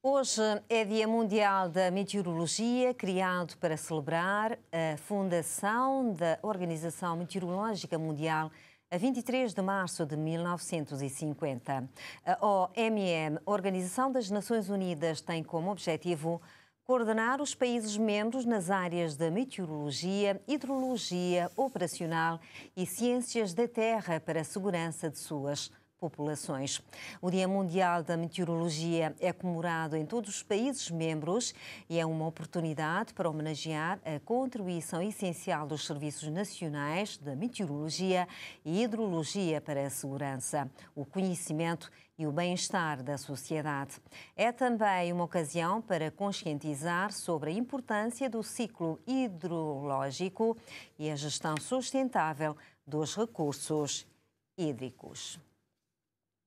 Hoje é Dia Mundial da Meteorologia, criado para celebrar a fundação da Organização Meteorológica Mundial a 23 de março de 1950. A OMM, Organização das Nações Unidas, tem como objetivo coordenar os países membros nas áreas da meteorologia, hidrologia operacional e ciências da terra para a segurança de suas populações. O Dia Mundial da Meteorologia é comemorado em todos os países membros e é uma oportunidade para homenagear a contribuição essencial dos serviços nacionais de meteorologia e hidrologia para a segurança, o conhecimento e o bem-estar da sociedade. É também uma ocasião para conscientizar sobre a importância do ciclo hidrológico e a gestão sustentável dos recursos hídricos.